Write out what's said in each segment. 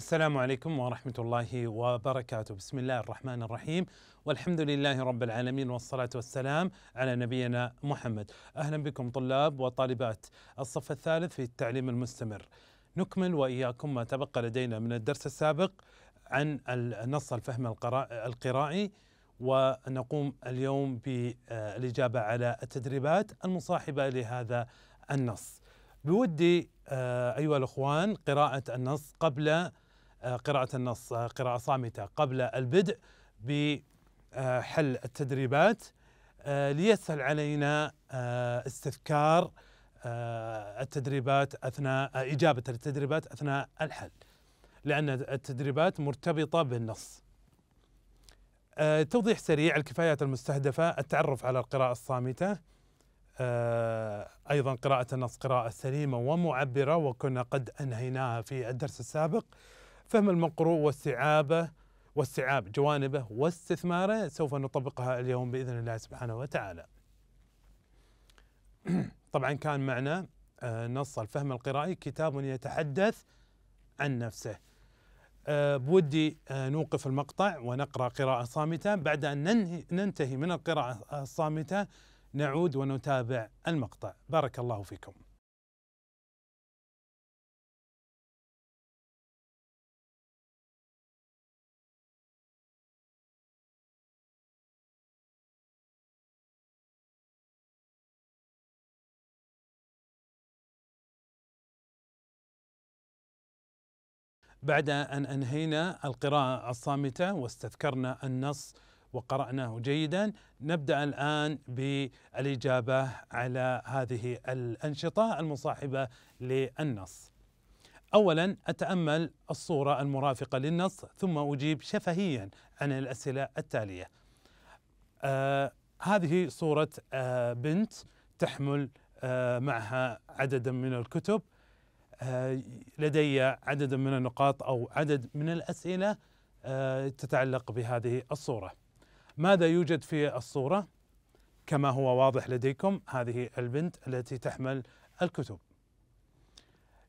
السلام عليكم ورحمة الله وبركاته، بسم الله الرحمن الرحيم، والحمد لله رب العالمين والصلاة والسلام على نبينا محمد. أهلا بكم طلاب وطالبات الصف الثالث في التعليم المستمر. نكمل وإياكم ما تبقى لدينا من الدرس السابق عن النص الفهم القرائي ونقوم اليوم بالإجابة على التدريبات المصاحبة لهذا النص. بودي آه، أيها الأخوان قراءة النص قبل آه، قراءة النص آه، قراءة صامتة قبل البدء بحل التدريبات آه، ليسهل علينا استذكار التدريبات أثناء إجابة التدريبات أثناء الحل لأن التدريبات مرتبطة بالنص توضيح سريع الكفايات المستهدفة التعرف على القراءة الصامتة أيضا قراءة النص قراءة سليمة ومعبرة وكنا قد أنهيناها في الدرس السابق فهم المقروء واستيعابه واستيعاب جوانبه واستثماره سوف نطبقها اليوم باذن الله سبحانه وتعالى. طبعا كان معنا آه، نص الفهم القرائي كتاب يتحدث عن نفسه. آه، بودي آه، نوقف المقطع ونقرا قراءة صامتة بعد ان ننتهي من القراءة الصامتة نعود ونتابع المقطع بارك الله فيكم. بعد أن أنهينا القراءة الصامتة واستذكرنا النص وقرأناه جيدا نبدأ الآن بالإجابة على هذه الأنشطة المصاحبة للنص أولا أتأمل الصورة المرافقة للنص ثم أجيب شفهيا عن الأسئلة التالية آه هذه صورة آه بنت تحمل آه معها عددا من الكتب آه، لدي عدد من النقاط أو عدد من الأسئلة آه، تتعلق بهذه الصورة ماذا يوجد في الصورة؟ كما هو واضح لديكم هذه البنت التي تحمل الكتب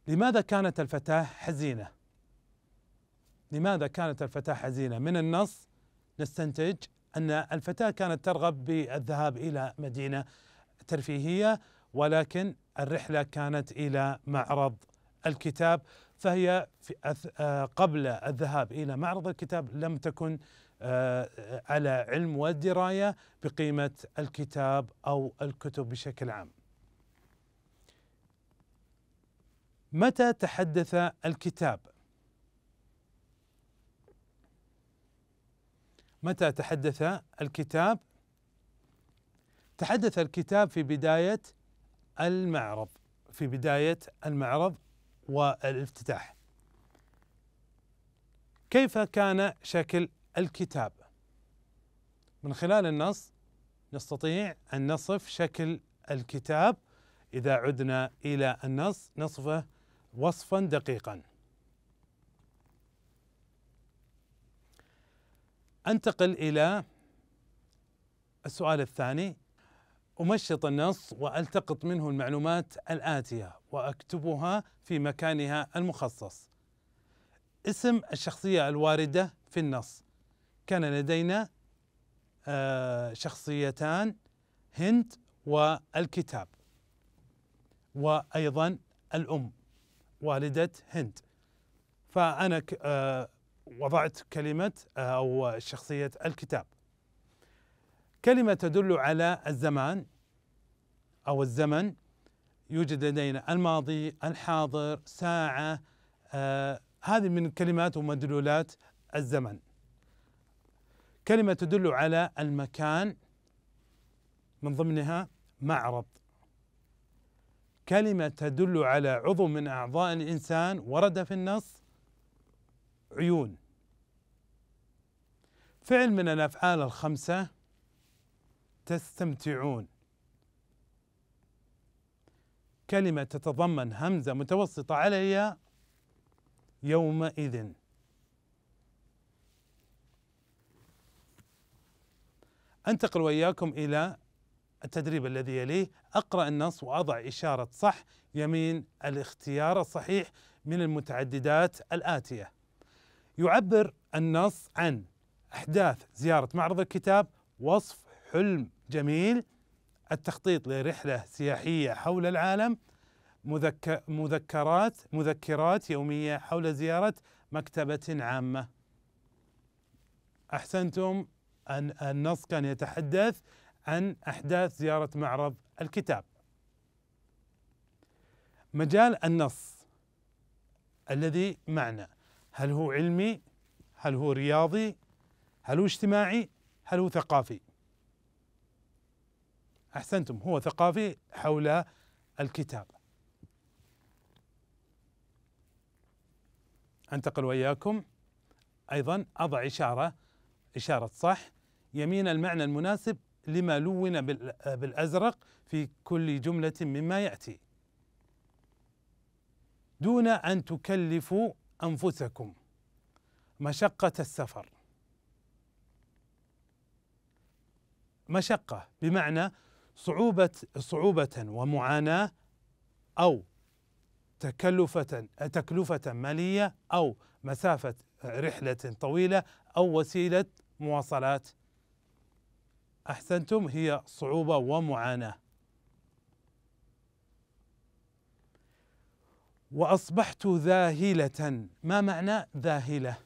لماذا كانت الفتاة حزينة؟ لماذا كانت الفتاة حزينة؟ من النص نستنتج أن الفتاة كانت ترغب بالذهاب إلى مدينة ترفيهية ولكن الرحلة كانت إلى معرض الكتاب فهي في آه، قبل الذهاب الى معرض الكتاب لم تكن آه، على علم والدرايه بقيمه الكتاب او الكتب بشكل عام. متى تحدث الكتاب؟ متى تحدث الكتاب؟ تحدث الكتاب في بدايه المعرض في بدايه المعرض والافتتاح كيف كان شكل الكتاب من خلال النص نستطيع ان نصف شكل الكتاب اذا عدنا الى النص نصفه وصفا دقيقا انتقل الى السؤال الثاني أمشط النص وألتقط منه المعلومات الآتية وأكتبها في مكانها المخصص اسم الشخصية الواردة في النص كان لدينا آه، شخصيتان هند والكتاب وأيضا الأم والدة هند فأنا آه، وضعت كلمة آه، أو شخصية الكتاب كلمة تدل على الزمان أو الزمن يوجد لدينا الماضي الحاضر ساعة آه هذه من كلمات ومدلولات الزمن كلمة تدل على المكان من ضمنها معرض كلمة تدل على عضو من أعضاء الإنسان ورد في النص عيون فعل من الأفعال الخمسة تستمتعون كلمة تتضمن همزة متوسطة على الياء يومئذ أنتقل وإياكم إلى التدريب الذي يليه أقرأ النص وأضع إشارة صح يمين الاختيار الصحيح من المتعددات الآتية يعبر النص عن أحداث زيارة معرض الكتاب وصف حلم جميل التخطيط لرحلة سياحية حول العالم مذك... مذكرات مذكرات يومية حول زيارة مكتبة عامة أحسنتم أن النص كان يتحدث عن أحداث زيارة معرض الكتاب مجال النص الذي معنا هل هو علمي هل هو رياضي هل هو اجتماعي هل هو ثقافي احسنتم هو ثقافي حول الكتاب انتقل واياكم ايضا اضع اشاره اشاره صح يمين المعنى المناسب لما لون بالازرق في كل جمله مما ياتي دون ان تكلفوا انفسكم مشقه السفر مشقه بمعنى صعوبة صعوبة ومعاناة أو تكلفة تكلفة مالية أو مسافة رحلة طويلة أو وسيلة مواصلات أحسنتم هي صعوبة ومعاناة وأصبحت ذاهلة ما معنى ذاهلة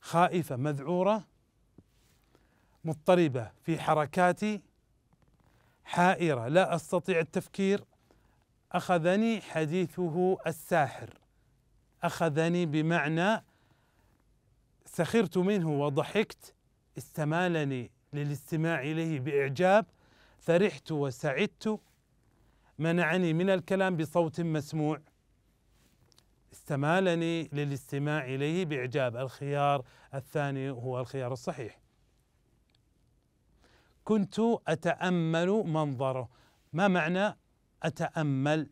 خائفة مذعورة مضطربة في حركاتي حائرة لا أستطيع التفكير أخذني حديثه الساحر أخذني بمعنى سخرت منه وضحكت استمالني للاستماع إليه بإعجاب فرحت وسعدت منعني من الكلام بصوت مسموع استمالني للاستماع إليه بإعجاب الخيار الثاني هو الخيار الصحيح كنت أتأمل منظره ما معنى أتأمل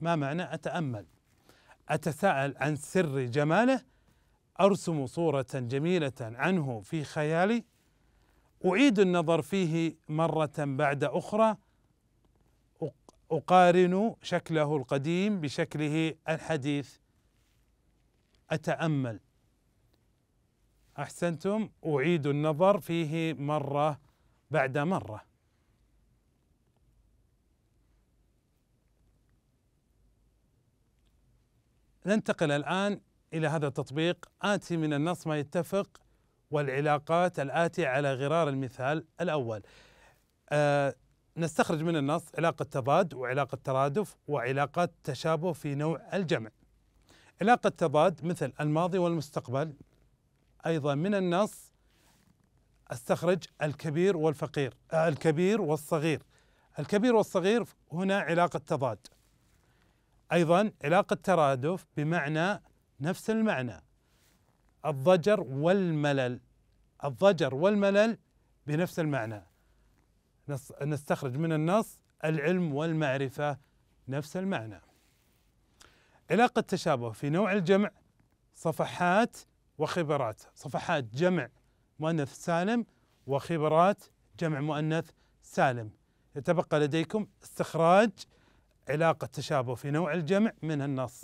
ما معنى أتأمل أتساءل عن سر جماله أرسم صورة جميلة عنه في خيالي أعيد النظر فيه مرة بعد أخرى أقارن شكله القديم بشكله الحديث أتأمل أحسنتم أعيد النظر فيه مرة بعد مرة ننتقل الآن إلى هذا التطبيق آتي من النص ما يتفق والعلاقات الآتية على غرار المثال الأول آه نستخرج من النص علاقة تضاد وعلاقة ترادف وعلاقات تشابه في نوع الجمع علاقة تضاد مثل الماضي والمستقبل أيضا من النص استخرج الكبير والفقير آه، الكبير والصغير الكبير والصغير هنا علاقة تضاد أيضا علاقة ترادف بمعنى نفس المعنى الضجر والملل الضجر والملل بنفس المعنى نستخرج من النص العلم والمعرفة نفس المعنى علاقة تشابه في نوع الجمع صفحات وخبرات صفحات جمع مؤنث سالم وخبرات جمع مؤنث سالم يتبقى لديكم استخراج علاقة تشابه في نوع الجمع من النص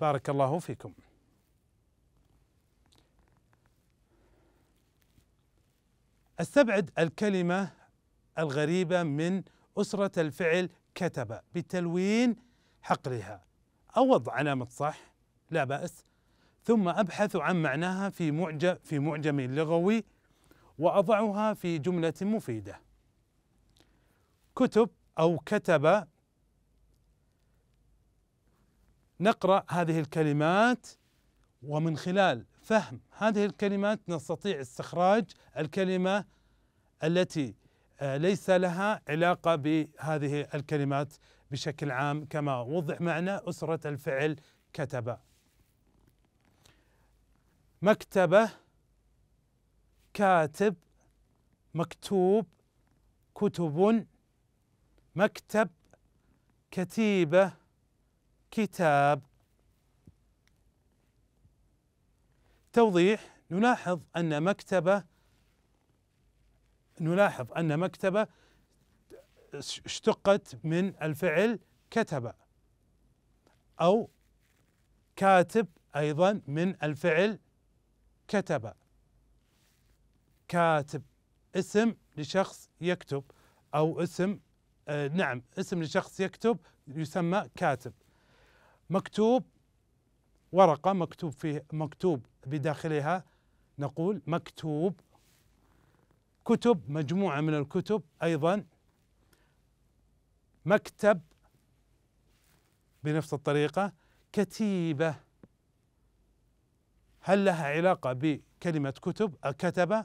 بارك الله فيكم استبعد الكلمة الغريبة من أسرة الفعل كتب بتلوين حقلها أو وضع علامة صح لا بأس ثم أبحث عن معناها في معجم في معجم لغوي وأضعها في جملة مفيدة كتب أو كتب نقرأ هذه الكلمات ومن خلال فهم هذه الكلمات نستطيع استخراج الكلمة التي آه، ليس لها علاقة بهذه الكلمات بشكل عام كما وضح معنا أسرة الفعل كتب مكتبة كاتب مكتوب كتب مكتب كتيبة كتاب توضيح نلاحظ أن مكتبة نلاحظ أن مكتبة اشتقت من الفعل كتب أو كاتب أيضا من الفعل كتب كاتب اسم لشخص يكتب أو اسم آه نعم اسم لشخص يكتب يسمى كاتب مكتوب ورقة مكتوب فيه مكتوب بداخلها نقول مكتوب كتب مجموعة من الكتب أيضا مكتب بنفس الطريقة كتيبة هل لها علاقة بكلمة كتب كتبة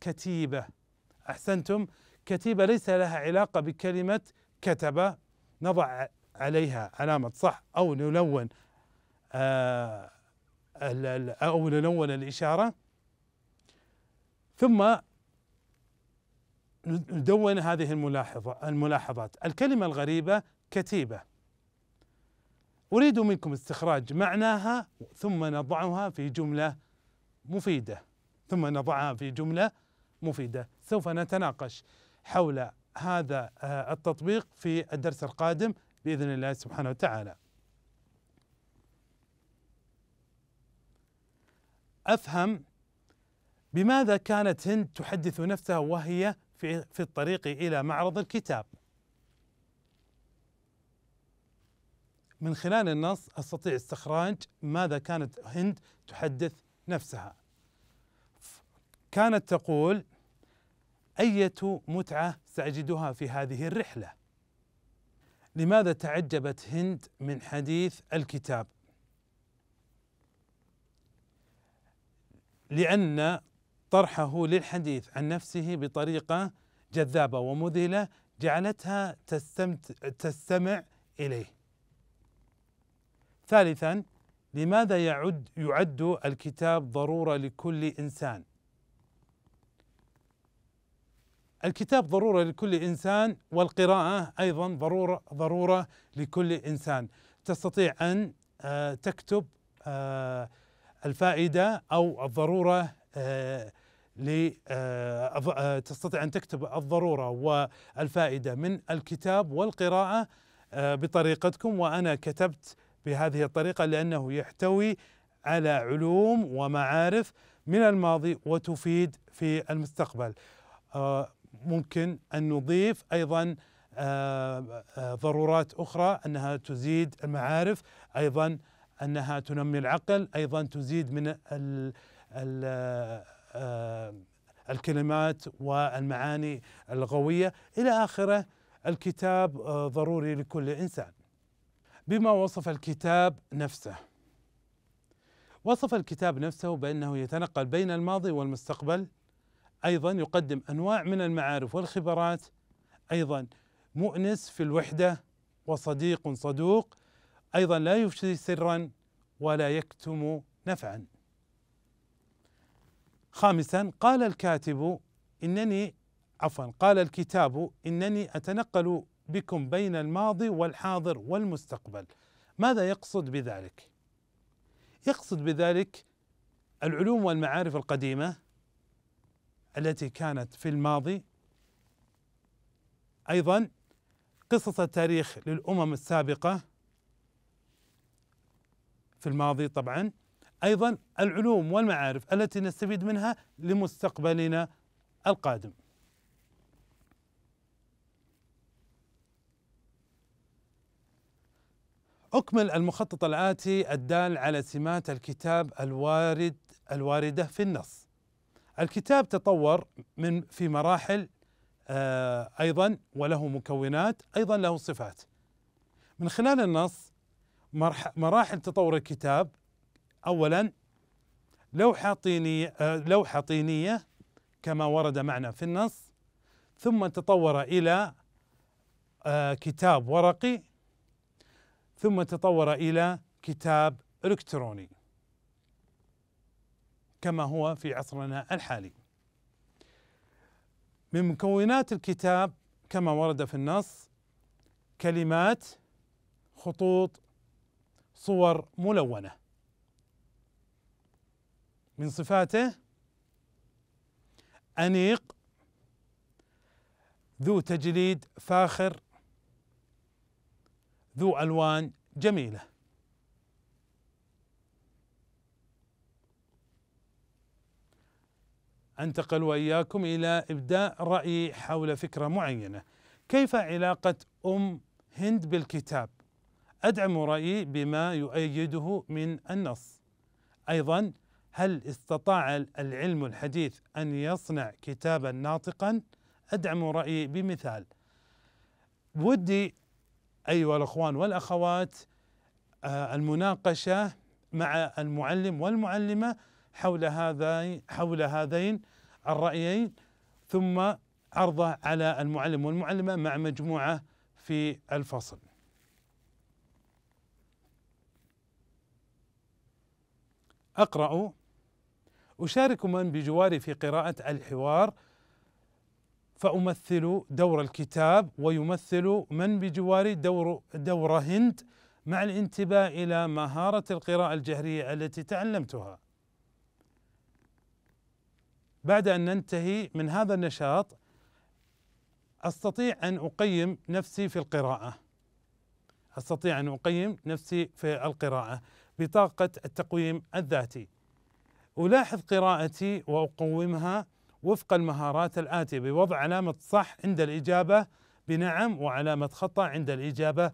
كتيبة أحسنتم كتيبة ليس لها علاقة بكلمة كتبة نضع عليها علامة صح أو نلون آه أو نلون الإشارة ثم ندون هذه الملاحظة الملاحظات الكلمة الغريبة كتيبة أريد منكم استخراج معناها ثم نضعها في جملة مفيدة ثم نضعها في جملة مفيدة سوف نتناقش حول هذا آه، التطبيق في الدرس القادم بإذن الله سبحانه وتعالى أفهم بماذا كانت هند تحدث نفسها وهي في, في الطريق إلى معرض الكتاب من خلال النص أستطيع استخراج ماذا كانت هند تحدث نفسها كانت تقول أية متعة سأجدها في هذه الرحلة لماذا تعجبت هند من حديث الكتاب لأن طرحه للحديث عن نفسه بطريقة جذابة ومذهلة جعلتها تستمع إليه ثالثا لماذا يعد يعد الكتاب ضروره لكل انسان الكتاب ضروره لكل انسان والقراءه ايضا ضروره ضروره لكل انسان تستطيع ان آه، تكتب آه، الفائده او الضروره آه، تستطيع ان تكتب الضروره والفائده من الكتاب والقراءه بطريقتكم وانا كتبت بهذه الطريقه لانه يحتوي على علوم ومعارف من الماضي وتفيد في المستقبل. آه، ممكن ان نضيف ايضا آه، آه، ضرورات اخرى انها تزيد المعارف، ايضا انها تنمي العقل، ايضا تزيد من الكلمات والمعاني اللغويه الى اخره الكتاب ضروري لكل انسان بما وصف الكتاب نفسه وصف الكتاب نفسه بانه يتنقل بين الماضي والمستقبل ايضا يقدم انواع من المعارف والخبرات ايضا مؤنس في الوحده وصديق صدوق ايضا لا يفشي سرا ولا يكتم نفعا خامسا قال الكاتب انني عفوا قال الكتاب انني اتنقل بكم بين الماضي والحاضر والمستقبل ماذا يقصد بذلك يقصد بذلك العلوم والمعارف القديمه التي كانت في الماضي ايضا قصص التاريخ للامم السابقه في الماضي طبعا ايضا العلوم والمعارف التي نستفيد منها لمستقبلنا القادم أكمل المخطط الآتي الدال على سمات الكتاب الوارد الواردة في النص الكتاب تطور من في مراحل آه، أيضا وله مكونات أيضا له صفات من خلال النص مراحل تطور الكتاب أولا لوحة طينية آه، لوحة طينية كما ورد معنا في النص ثم تطور إلى آه، كتاب ورقي ثم تطور الى كتاب الكتروني كما هو في عصرنا الحالي من مكونات الكتاب كما ورد في النص كلمات خطوط صور ملونه من صفاته انيق ذو تجليد فاخر ذو الوان جميله انتقل واياكم الى ابداء رايي حول فكره معينه كيف علاقه ام هند بالكتاب ادعم رايي بما يؤيده من النص ايضا هل استطاع العلم الحديث ان يصنع كتابا ناطقا ادعم رايي بمثال ودي ايها الاخوان والاخوات آه، المناقشه مع المعلم والمعلمه حول هذين حول هذين الرايين ثم عرضه على المعلم والمعلمه مع مجموعه في الفصل. اقرا اشارك من بجواري في قراءه الحوار فأمثل دور الكتاب ويمثل من بجواري دور دور هند مع الانتباه إلى مهارة القراءة الجهرية التي تعلمتها. بعد أن ننتهي من هذا النشاط أستطيع أن أقيم نفسي في القراءة. أستطيع أن أقيم نفسي في القراءة بطاقة التقويم الذاتي. ألاحظ قراءتي وأقومها وفق المهارات الآتية بوضع علامة صح عند الإجابة بنعم وعلامة خطأ عند الإجابة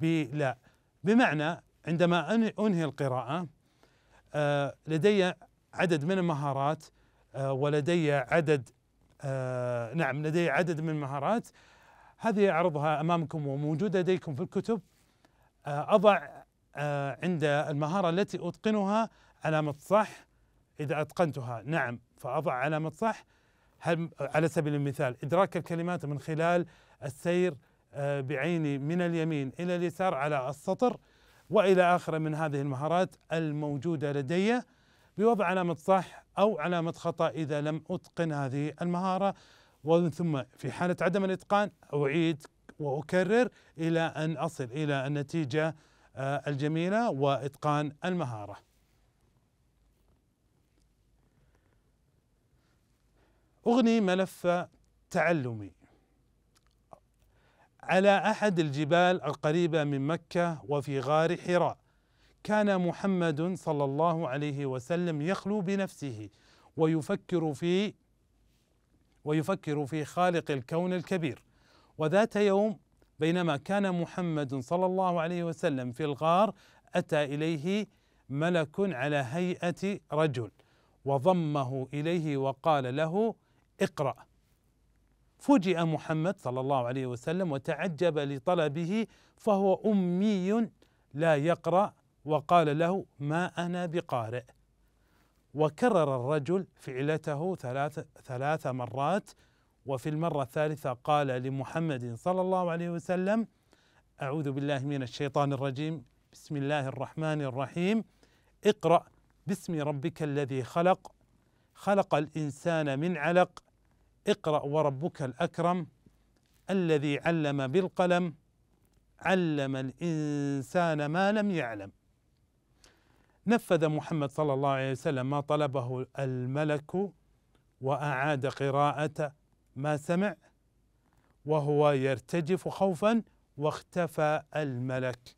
بلا بمعنى عندما أنهي القراءة آه، لدي عدد من المهارات آه، ولدي عدد آه، نعم لدي عدد من المهارات هذه أعرضها أمامكم وموجودة لديكم في الكتب أضع عند المهارة التي أتقنها علامة صح إذا أتقنتها نعم فأضع علامة صح على سبيل المثال إدراك الكلمات من خلال السير آه، بعيني من اليمين إلى اليسار على السطر وإلى آخره من هذه المهارات الموجودة لدي بوضع علامة صح أو علامة خطأ إذا لم أتقن هذه المهارة ومن ثم في حالة عدم الإتقان أعيد وأكرر إلى أن أصل إلى النتيجة آه، الجميلة وإتقان المهارة أغني ملف تعلمي على أحد الجبال القريبة من مكة وفي غار حراء كان محمد صلى الله عليه وسلم يخلو بنفسه ويفكر في ويفكر في خالق الكون الكبير وذات يوم بينما كان محمد صلى الله عليه وسلم في الغار اتى اليه ملك على هيئه رجل وضمه اليه وقال له اقرأ فوجئ محمد صلى الله عليه وسلم وتعجب لطلبه فهو أمي لا يقرأ وقال له ما أنا بقارئ وكرر الرجل فعلته ثلاث, ثلاث مرات وفي المرة الثالثة قال لمحمد صلى الله عليه وسلم أعوذ بالله من الشيطان الرجيم بسم الله الرحمن الرحيم اقرأ باسم ربك الذي خلق خلق الإنسان من علق اقرأ وربك الأكرم الذي علم بالقلم علم الإنسان ما لم يعلم نفذ محمد صلى الله عليه وسلم ما طلبه الملك وأعاد قراءة ما سمع وهو يرتجف خوفا واختفى الملك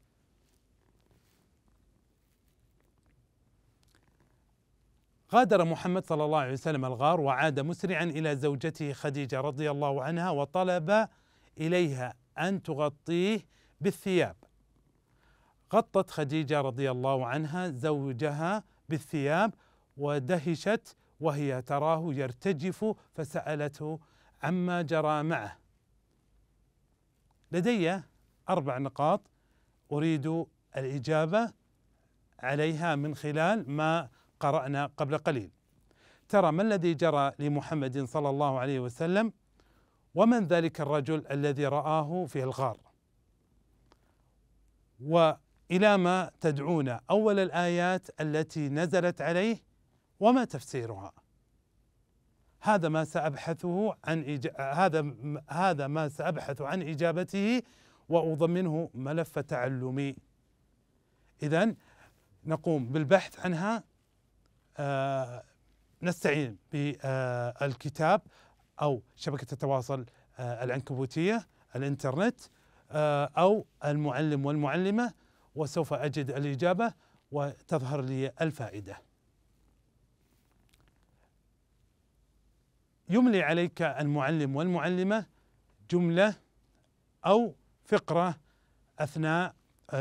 غادر محمد صلى الله عليه وسلم الغار وعاد مسرعا الى زوجته خديجه رضي الله عنها وطلب اليها ان تغطيه بالثياب غطت خديجه رضي الله عنها زوجها بالثياب ودهشت وهي تراه يرتجف فسالته عما جرى معه لدي اربع نقاط اريد الاجابه عليها من خلال ما قرأنا قبل قليل ترى ما الذي جرى لمحمد صلى الله عليه وسلم ومن ذلك الرجل الذي رآه في الغار وإلى ما تدعونا أول الآيات التي نزلت عليه وما تفسيرها هذا ما سأبحثه عن إج... هذا هذا ما سأبحث عن إجابته وأضمنه ملف تعلمي إذا نقوم بالبحث عنها آه، نستعين بالكتاب او شبكه التواصل آه، العنكبوتيه الانترنت آه، او المعلم والمعلمه وسوف اجد الاجابه وتظهر لي الفائده. يملي عليك المعلم والمعلمه جمله او فقره اثناء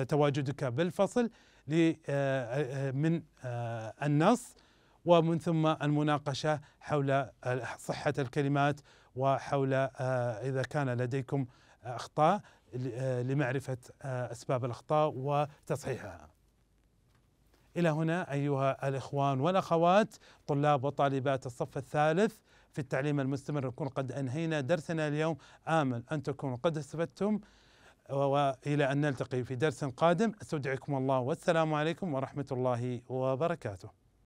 تواجدك بالفصل آه، آه، من آه، النص ومن ثم المناقشة حول صحة الكلمات وحول إذا كان لديكم أخطاء لمعرفة أسباب الأخطاء وتصحيحها إلى هنا أيها الإخوان والأخوات طلاب وطالبات الصف الثالث في التعليم المستمر نكون قد أنهينا درسنا اليوم آمل أن تكونوا قد استفدتم والى ان نلتقي في درس قادم استودعكم الله والسلام عليكم ورحمه الله وبركاته